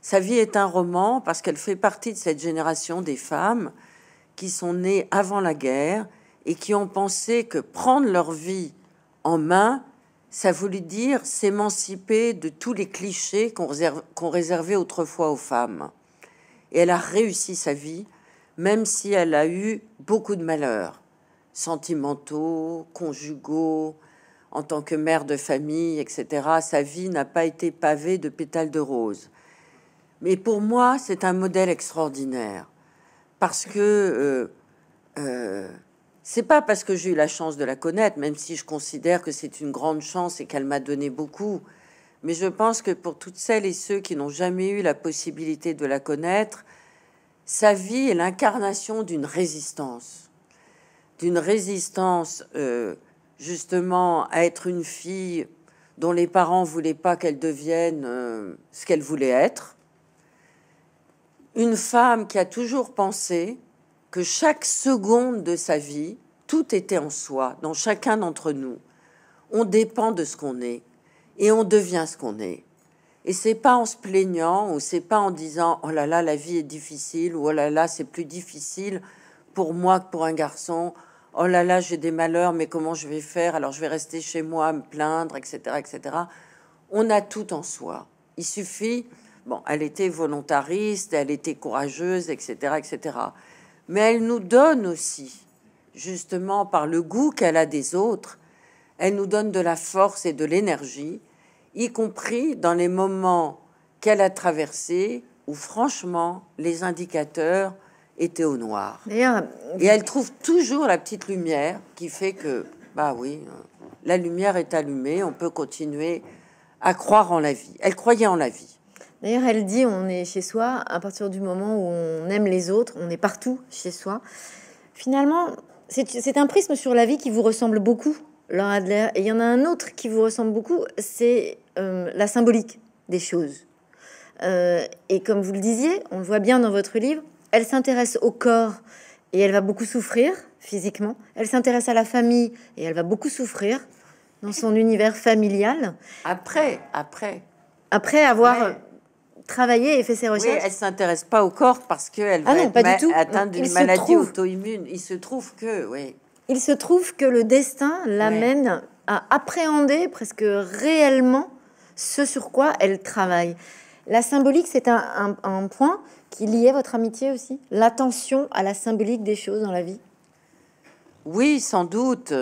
Sa vie est un roman parce qu'elle fait partie de cette génération des femmes qui sont nées avant la guerre et qui ont pensé que prendre leur vie en main, ça voulait dire s'émanciper de tous les clichés qu'on réservait autrefois aux femmes. Et elle a réussi sa vie, même si elle a eu beaucoup de malheurs, sentimentaux, conjugaux, en tant que mère de famille, etc. Sa vie n'a pas été pavée de pétales de rose. Mais pour moi, c'est un modèle extraordinaire, parce que... Euh, euh, c'est pas parce que j'ai eu la chance de la connaître, même si je considère que c'est une grande chance et qu'elle m'a donné beaucoup. Mais je pense que pour toutes celles et ceux qui n'ont jamais eu la possibilité de la connaître, sa vie est l'incarnation d'une résistance. D'une résistance, euh, justement, à être une fille dont les parents voulaient pas qu'elle devienne euh, ce qu'elle voulait être. Une femme qui a toujours pensé, que chaque seconde de sa vie, tout était en soi, dans chacun d'entre nous. On dépend de ce qu'on est et on devient ce qu'on est. Et c'est pas en se plaignant ou c'est pas en disant oh là là la vie est difficile ou oh là là c'est plus difficile pour moi que pour un garçon. Oh là là j'ai des malheurs mais comment je vais faire alors je vais rester chez moi me plaindre etc etc. On a tout en soi. Il suffit bon elle était volontariste elle était courageuse etc etc mais elle nous donne aussi, justement par le goût qu'elle a des autres, elle nous donne de la force et de l'énergie, y compris dans les moments qu'elle a traversés où franchement les indicateurs étaient au noir. Et elle trouve toujours la petite lumière qui fait que, bah oui, euh, la lumière est allumée, on peut continuer à croire en la vie. Elle croyait en la vie. D'ailleurs, elle dit on est chez soi à partir du moment où on aime les autres, on est partout chez soi. Finalement, c'est un prisme sur la vie qui vous ressemble beaucoup, Laura Adler. Et il y en a un autre qui vous ressemble beaucoup, c'est euh, la symbolique des choses. Euh, et comme vous le disiez, on le voit bien dans votre livre, elle s'intéresse au corps et elle va beaucoup souffrir physiquement. Elle s'intéresse à la famille et elle va beaucoup souffrir dans son univers familial. Après, après. Après avoir. Travailler et fait ses recherches. elle s'intéresse pas au corps parce qu'elle ah va être du atteinte d'une maladie auto-immune. Il se trouve que, oui. Il se trouve que le destin l'amène à appréhender presque réellement ce sur quoi elle travaille. La symbolique, c'est un, un, point qui liait votre amitié aussi L'attention à la symbolique des choses dans la vie Oui, sans doute.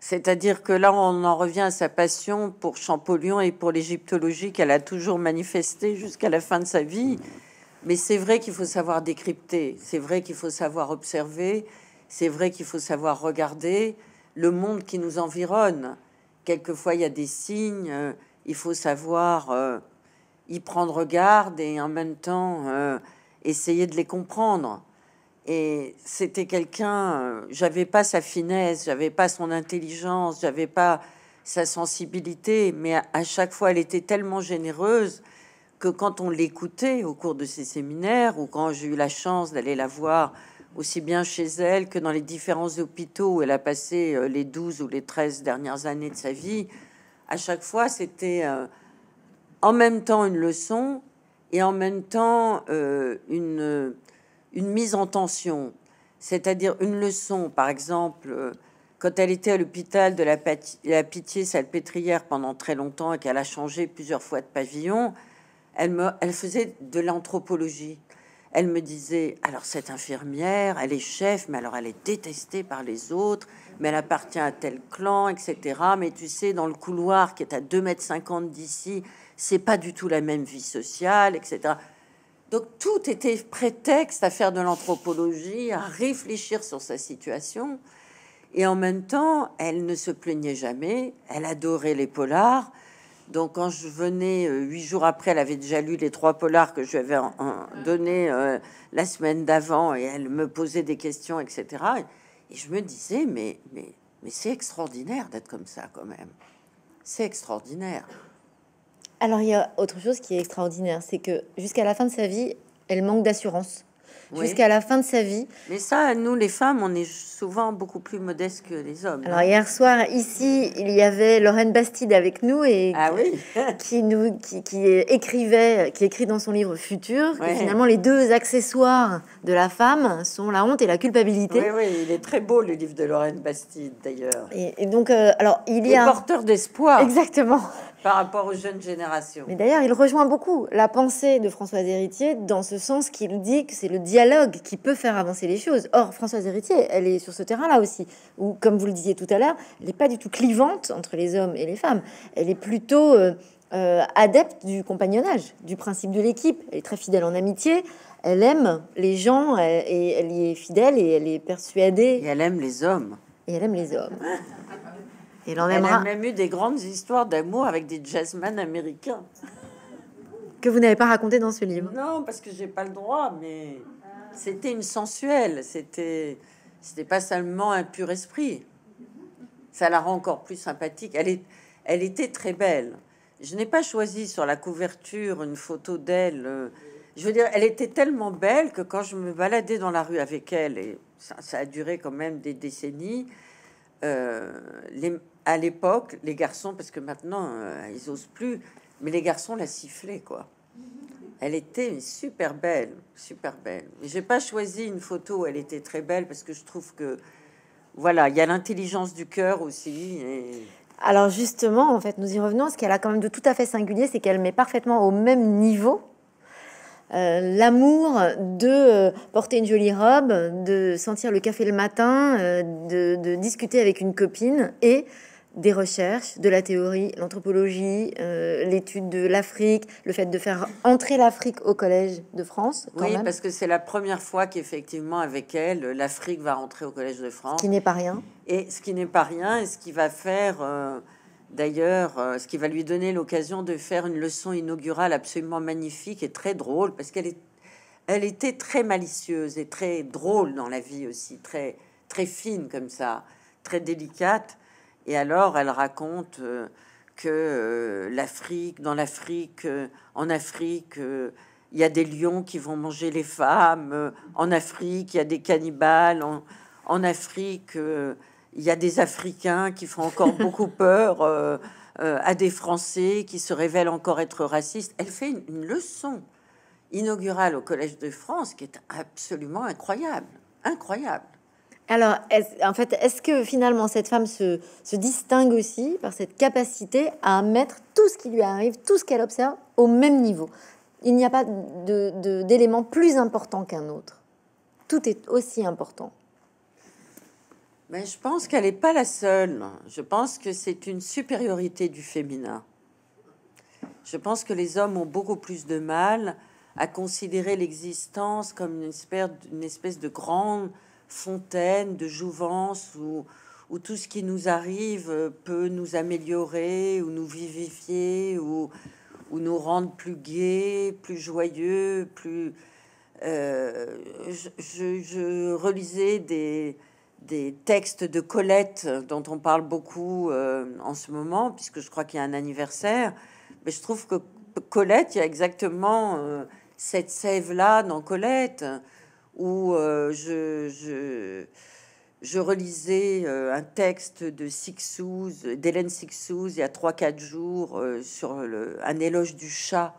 C'est-à-dire que là, on en revient à sa passion pour Champollion et pour l'égyptologie qu'elle a toujours manifestée jusqu'à la fin de sa vie. Mais c'est vrai qu'il faut savoir décrypter, c'est vrai qu'il faut savoir observer, c'est vrai qu'il faut savoir regarder le monde qui nous environne. Quelquefois, il y a des signes, euh, il faut savoir euh, y prendre garde et en même temps euh, essayer de les comprendre. Et c'était quelqu'un, euh, j'avais pas sa finesse, j'avais pas son intelligence, j'avais pas sa sensibilité, mais à, chaque fois, elle était tellement généreuse que quand on l'écoutait au cours de ses séminaires ou quand j'ai eu la chance d'aller la voir aussi bien chez elle que dans les différents hôpitaux où elle a passé euh, les 12 ou les 13 dernières années de sa vie, à chaque fois, c'était euh, en même temps une leçon et en même temps une une mise en tension, c'est-à-dire une leçon, par exemple, euh, quand elle était à l'hôpital de la, Pitié-Salpêtrière pendant très longtemps et qu'elle a changé plusieurs fois de pavillon, elle, me, elle faisait de l'anthropologie. Elle me disait, alors cette infirmière, elle est chef, mais alors elle est détestée par les autres, mais elle appartient à tel clan, etc. Mais tu sais, dans le couloir qui est à 2,50 mètres d'ici, c'est pas du tout la même vie sociale, etc. Donc tout était prétexte à faire de l'anthropologie, à réfléchir sur sa situation. Et en même temps, elle ne se plaignait jamais. Elle adorait les polars. Donc quand je venais euh, huit jours après, elle avait déjà lu les trois polars que je lui avais donnés euh, la semaine d'avant et elle me posait des questions, etc. Et, je me disais, mais c'est extraordinaire d'être comme ça quand même. C'est extraordinaire. Alors il y a autre chose qui est extraordinaire, c'est que jusqu'à la fin de sa vie, elle manque d'assurance. Jusqu'à la fin de sa vie. Mais ça, nous les femmes, on est souvent beaucoup plus modestes que les hommes. Alors hein. hier soir, ici, il y avait Lorraine Bastide avec nous et ah, qui, oui (laughs) qui nous qui, écrivait, qui écrit dans son livre Futur finalement les deux accessoires de la femme sont la honte et la culpabilité. Oui, oui, il est très beau le livre de Lorraine Bastide d'ailleurs. Et, donc, euh, alors il y a porteur d'espoir. Exactement par rapport aux jeunes générations. Mais d'ailleurs, il rejoint beaucoup la pensée de Françoise Héritier dans ce sens qu'il dit que c'est le dialogue qui peut faire avancer les choses. Or, Françoise Héritier, elle est sur ce terrain-là aussi, où, comme vous le disiez tout à l'heure, elle n'est pas du tout clivante entre les hommes et les femmes. Elle est plutôt euh, euh, adepte du compagnonnage, du principe de l'équipe. Elle est très fidèle en amitié elle aime les gens euh, et elle y est fidèle et elle est persuadée. Et elle aime les hommes. Et elle aime les hommes. (laughs) Il en Elle a même eu des grandes histoires d'amour avec des jazzmen américains. Que vous n'avez pas raconté dans ce livre Non, parce que j'ai pas le droit, mais c'était une sensuelle. C'était, c'était pas seulement un pur esprit. Ça la rend encore plus sympathique. Elle, est, elle était très belle. Je n'ai pas choisi sur la couverture une photo d'elle. Euh, je veux dire, elle était tellement belle que quand je me baladais dans la rue avec elle, et ça, a duré quand même des décennies, euh, les, à l'époque, les garçons, parce que maintenant, euh, ils osent plus, mais les garçons la sifflaient, quoi. Elle était super belle, super belle. J'ai pas choisi une photo, elle était très belle, parce que je trouve que, voilà, il y a l'intelligence du cœur aussi. Alors justement, en fait, nous y revenons. Ce qu'elle a quand même de tout à fait singulier, c'est qu'elle met parfaitement au même niveau euh, l'amour de euh, porter une jolie robe, de sentir le café le matin, de, de, discuter avec une copine et des recherches, de la théorie, l'anthropologie, euh, l'étude de l'Afrique, le fait de faire entrer l'Afrique au Collège de France. oui, parce que c'est la première fois qu'effectivement, avec elle, l'Afrique va rentrer au Collège de France. Ce qui n'est pas rien. Et ce qui n'est pas rien, et ce qui va faire, euh, d'ailleurs, euh, ce qui va lui donner l'occasion de faire une leçon inaugurale absolument magnifique et très drôle, parce qu'elle elle était très malicieuse et très drôle dans la vie aussi, très, très fine comme ça, très délicate et alors, elle raconte euh, que euh, l'Afrique, dans l'Afrique, euh, en Afrique, il y a des lions qui vont manger les femmes. En Afrique, il y a des cannibales. En, Afrique, il y a des Africains qui font encore (laughs) beaucoup peur à des Français qui se révèlent encore être racistes. Elle fait une, une, leçon inaugurale au Collège de France qui est absolument incroyable, incroyable. Alors, en fait, est-ce que finalement cette femme se, distingue aussi par cette capacité à mettre tout ce qui lui arrive, tout ce qu'elle observe, au même niveau Il n'y a pas d'élément plus important qu'un autre. Tout est aussi important. Mais ben, je pense qu'elle n'est pas la seule. Je pense que c'est une supériorité du féminin. Je pense que les hommes ont beaucoup plus de mal à considérer l'existence comme une espèce de grande fontaine de jouvence où, tout ce qui nous arrive peut nous améliorer ou nous vivifier ou, nous rendre plus gais, plus joyeux, plus... Euh, je, relisais des, textes de Colette dont on parle beaucoup euh, en ce moment, puisque je crois qu'il y a un anniversaire. Mais je trouve que Colette, il y a exactement euh, cette sève-là dans Colette où euh, je, je, je, relisais euh, un texte de Sixous, d'Hélène Sixous, il y a 3-4 jours, euh, sur le, un éloge du chat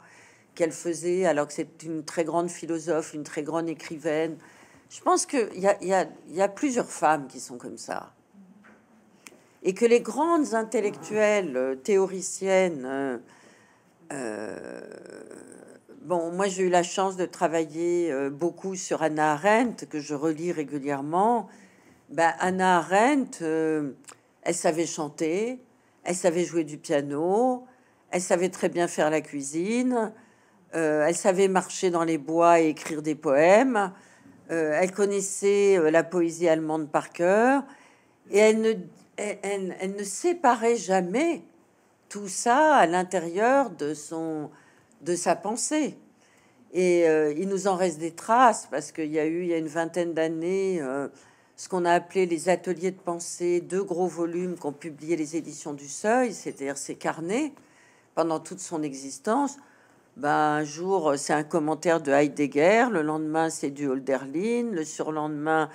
qu'elle faisait, alors que c'est une très grande philosophe, une très grande écrivaine. Je pense qu'il y, y, y a, plusieurs femmes qui sont comme ça. Et que les grandes intellectuelles théoriciennes bon, moi j'ai eu la chance de travailler euh, beaucoup sur Anna Arendt, que je relis régulièrement. Ben, Anna Arendt, euh, elle savait chanter, elle savait jouer du piano, elle savait très bien faire la cuisine, euh, elle savait marcher dans les bois et écrire des poèmes, elle connaissait la poésie allemande par cœur, et elle ne, elle ne séparait jamais tout ça à l'intérieur de son de sa pensée. Et euh, il nous en reste des traces parce qu'il y a eu, il y a une vingtaine d'années, euh, ce qu'on a appelé les ateliers de pensée, deux gros volumes qu'ont publié les éditions du Seuil, c'est-à-dire ses carnets, pendant toute son existence. Ben, un jour, c'est un commentaire de Heidegger, le lendemain, c'est du Holderlin, le surlendemain,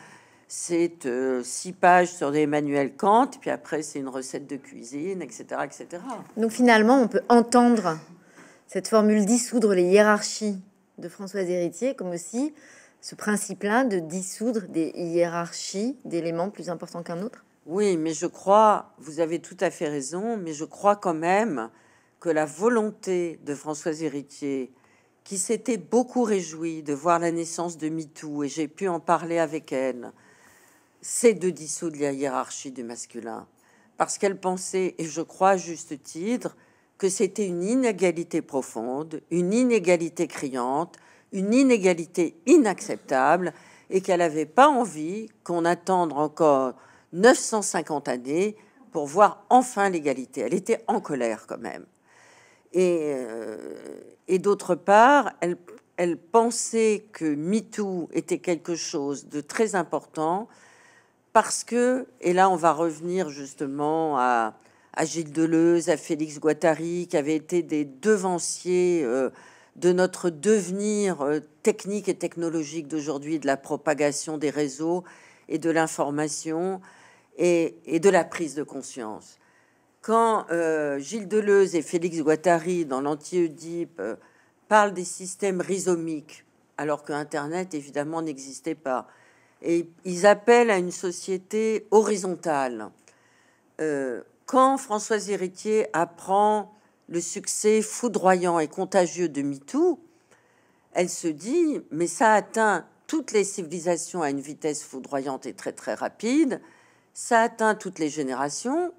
c'est euh, six pages sur Emmanuel Kant, puis après, c'est une recette de cuisine, etc., etc. Donc finalement, on peut entendre cette formule dissoudre les hiérarchies de Françoise Héritier, comme aussi ce principe-là de dissoudre des hiérarchies d'éléments plus importants qu'un autre Oui, mais je crois, vous avez tout à fait raison, mais je crois quand même que la volonté de Françoise Héritier, qui s'était beaucoup réjouie de voir la naissance de MeToo, et j'ai pu en parler avec elle, c'est de dissoudre la hiérarchie du masculin. Parce qu'elle pensait, et je crois juste titre, que c'était une inégalité profonde, une inégalité criante, une inégalité inacceptable et qu'elle n'avait pas envie qu'on attende encore 950 années pour voir enfin l'égalité. Elle était en colère quand même. Euh, et, d'autre part, elle, elle, pensait que MeToo était quelque chose de très important parce que, et là on va revenir justement à, à Gilles Deleuze, à Félix Guattari, qui avaient été des devanciers euh, de notre devenir euh, technique et technologique d'aujourd'hui, de la propagation des réseaux et de l'information et, de la prise de conscience. Quand euh, Gilles Deleuze et Félix Guattari, dans l'anti-Oedipe, parlent des systèmes rhizomiques, alors que Internet, évidemment, n'existait pas, et ils appellent à une société horizontale, quand Françoise Héritier apprend le succès foudroyant et contagieux de MeToo, elle se dit, mais ça atteint toutes les civilisations à une vitesse foudroyante et très très rapide, ça atteint toutes les générations,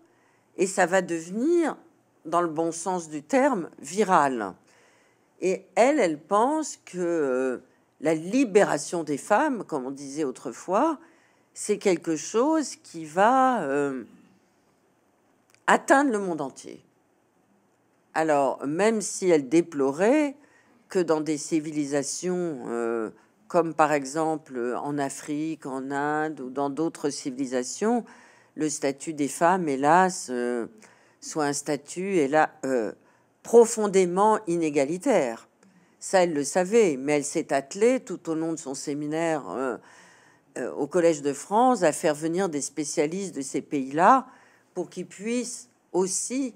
et ça va devenir, dans le bon sens du terme, viral. Et elle, elle pense que euh, la libération des femmes, comme on disait autrefois, c'est quelque chose qui va... Euh, atteindre le monde entier. Alors, même si elle déplorait que dans des civilisations euh, comme par exemple euh, en Afrique, en Inde ou dans d'autres civilisations, le statut des femmes, hélas, euh, soit un statut profondément inégalitaire. Ça, elle le savait, mais elle s'est attelée tout au long de son séminaire au Collège de France à faire venir des spécialistes de ces pays-là pour qu'ils puissent aussi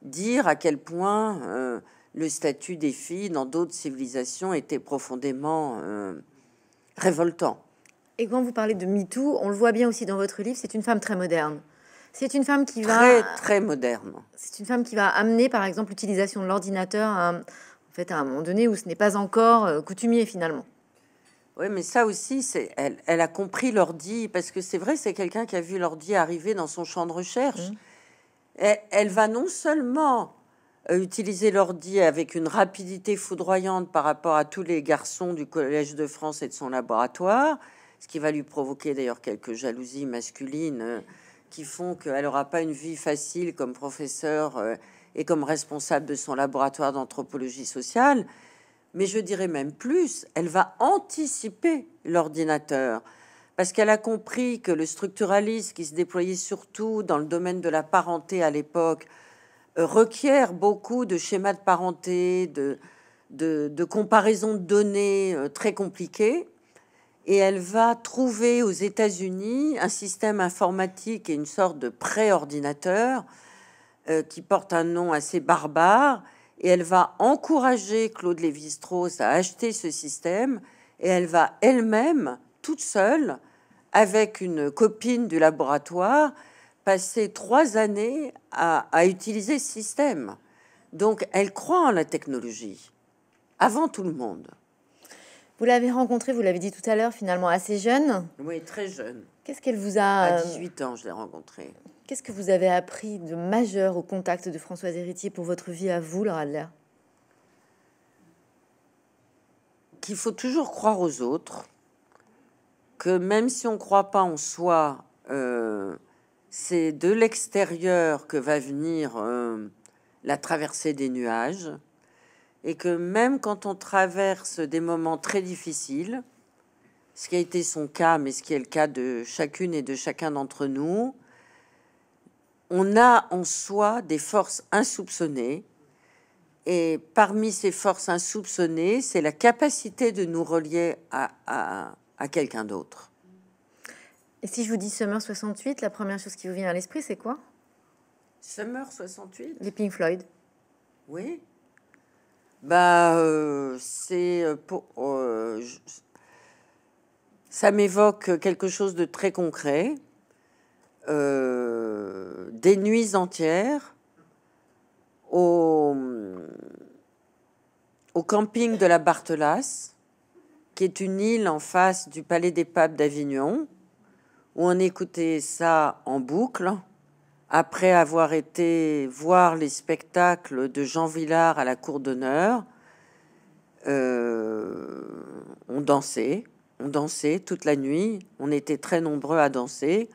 dire à quel point euh, le statut des filles dans d'autres civilisations était profondément euh, révoltant. Et quand vous parlez de MeToo, on le voit bien aussi dans votre livre, c'est une femme très moderne. C'est une femme qui va... Très, moderne. C'est une femme qui va amener, par exemple, l'utilisation de l'ordinateur à, en fait, à un moment donné où ce n'est pas encore euh, coutumier, finalement. Oui, mais ça aussi, elle, a compris l'ordi, parce que c'est vrai, c'est quelqu'un qui a vu l'ordi arriver dans son champ de recherche. Mmh. Elle, va non seulement euh, utiliser l'ordi avec une rapidité foudroyante par rapport à tous les garçons du Collège de France et de son laboratoire, ce qui va lui provoquer d'ailleurs quelques jalousies masculines euh, qui font qu'elle n'aura pas une vie facile comme professeur euh, et comme responsable de son laboratoire d'anthropologie sociale, mais je dirais même plus, elle va anticiper l'ordinateur, parce qu'elle a compris que le structuralisme qui se déployait surtout dans le domaine de la parenté à l'époque euh, requiert beaucoup de schémas de parenté, de, de, de comparaisons de données euh, très compliquées. Et elle va trouver aux États-Unis un système informatique et une sorte de pré-ordinateur euh, qui porte un nom assez barbare et elle va encourager Claude Lévi-Strauss à acheter ce système et elle va elle-même, toute seule, avec une copine du laboratoire, passer trois années à, utiliser ce système. Donc elle croit en la technologie, avant tout le monde. Vous l'avez rencontrée, vous l'avez dit tout à l'heure, finalement assez jeune. Oui, très jeune. Qu'est-ce qu'elle vous a... À 18 euh, ans, je l'ai rencontrée. Qu'est-ce que vous avez appris de majeur au contact de Françoise Héritier pour votre vie à vous, Laura Adler Qu'il faut toujours croire aux autres, que même si on ne croit pas en soi, euh, c'est de l'extérieur que va venir euh, la traversée des nuages, et que même quand on traverse des moments très difficiles, ce qui a été son cas, mais ce qui est le cas de chacune et de chacun d'entre nous, on a en soi des forces insoupçonnées. Et parmi ces forces insoupçonnées, c'est la capacité de nous relier à, quelqu'un d'autre. Et si je vous dis Summer 68, la première chose qui vous vient à l'esprit, c'est quoi Summer 68 Les Pink Floyd. Oui. Bah, euh, c'est euh, euh, ça m'évoque quelque chose de très concret. Euh, des nuits entières au, camping de la Barthelasse, qui est une île en face du Palais des Papes d'Avignon, où on écoutait ça en boucle, après avoir été voir les spectacles de Jean Villard à la Cour d'honneur. Euh, on dansait, on dansait toute la nuit, on était très nombreux à danser.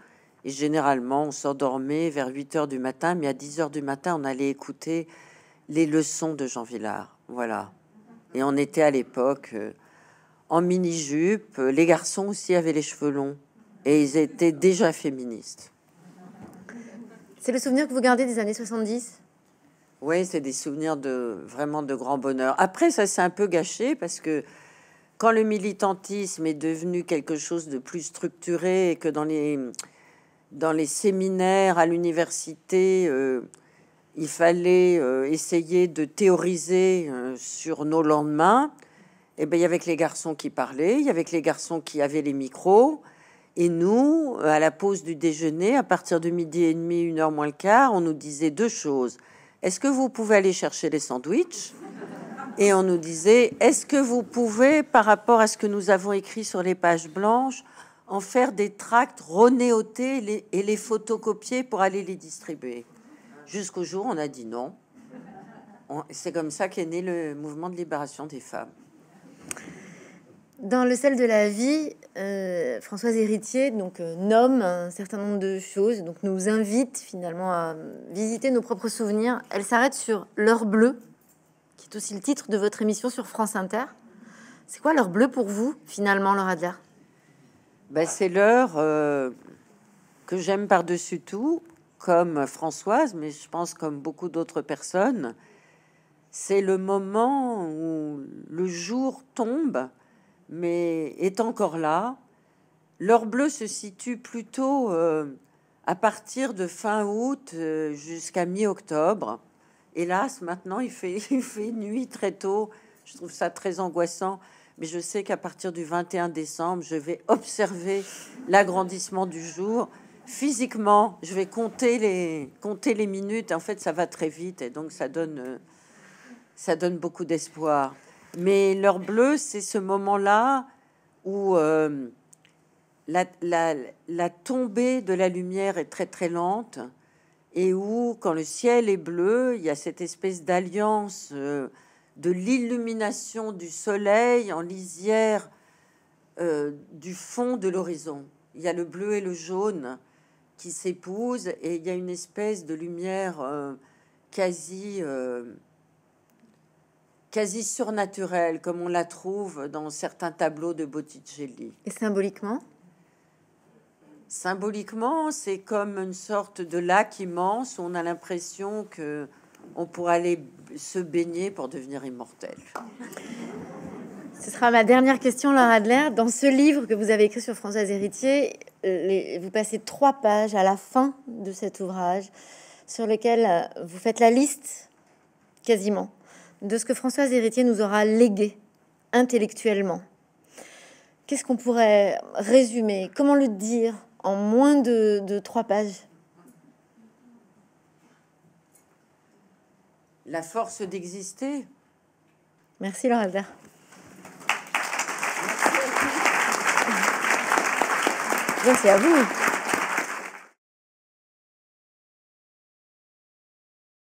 Et généralement, on s'endormait vers 8 heures du matin, mais à 10 heures du matin, on allait écouter les leçons de Jean Villard. Voilà. Et on était à l'époque euh, en mini-jupe. Les garçons aussi avaient les cheveux longs. Et ils étaient déjà féministes. C'est le souvenir que vous gardez des années 70 Oui, c'est des souvenirs de vraiment de grand bonheur. Après, ça s'est un peu gâché parce que quand le militantisme est devenu quelque chose de plus structuré et que dans les dans les séminaires, à l'université, euh, il fallait euh, essayer de théoriser euh, sur nos lendemains. Et eh bien, il y avait les garçons qui parlaient, il y avait les garçons qui avaient les micros. Et nous, à la pause du déjeuner, à partir de midi et demi, une heure moins le quart, on nous disait deux choses. Est-ce que vous pouvez aller chercher les sandwichs Et on nous disait, est-ce que vous pouvez, par rapport à ce que nous avons écrit sur les pages blanches, en faire des tracts renéotés et les, photocopier pour aller les distribuer. Jusqu'au jour, on a dit non. C'est comme ça qu'est né le mouvement de libération des femmes. Dans le sel de la vie, euh, Françoise Héritier donc, euh, nomme un certain nombre de choses, donc nous invite finalement à visiter nos propres souvenirs. Elle s'arrête sur l'heure bleue, qui est aussi le titre de votre émission sur France Inter. C'est quoi l'heure bleue pour vous, finalement, Laura Adler bah, c'est l'heure euh, que j'aime par-dessus tout, comme Françoise, mais je pense comme beaucoup d'autres personnes. C'est le moment où le jour tombe, mais est encore là. L'heure bleue se situe plutôt euh, à partir de fin août euh, jusqu'à mi-octobre. Hélas, maintenant, (laughs) il fait nuit très tôt. Je trouve ça très angoissant mais je sais qu'à partir du 21 décembre, je vais observer l'agrandissement du jour. Physiquement, je vais compter les, compter les minutes. En fait, ça va très vite et donc ça donne, euh, ça donne beaucoup d'espoir. Mais l'heure bleue, c'est ce moment-là où euh, la, tombée de la lumière est très très lente et où, quand le ciel est bleu, il y a cette espèce d'alliance. Euh, de l'illumination du soleil en lisière euh, du fond de l'horizon. Il y a le bleu et le jaune qui s'épousent et il y a une espèce de lumière euh, quasi, euh, quasi surnaturelle, comme on la trouve dans certains tableaux de Botticelli. Et symboliquement Symboliquement, c'est comme une sorte de lac immense. Où on a l'impression que on pourrait aller se baigner pour devenir immortel. Ce sera ma dernière question, Laura Adler. Dans ce livre que vous avez écrit sur Françoise Héritier, vous passez trois pages à la fin de cet ouvrage sur lequel euh, vous faites la liste, quasiment, de ce que Françoise Héritier nous aura légué intellectuellement. Qu'est-ce qu'on pourrait résumer Comment le dire en moins de trois pages la force d'exister. Merci Laura Merci à vous.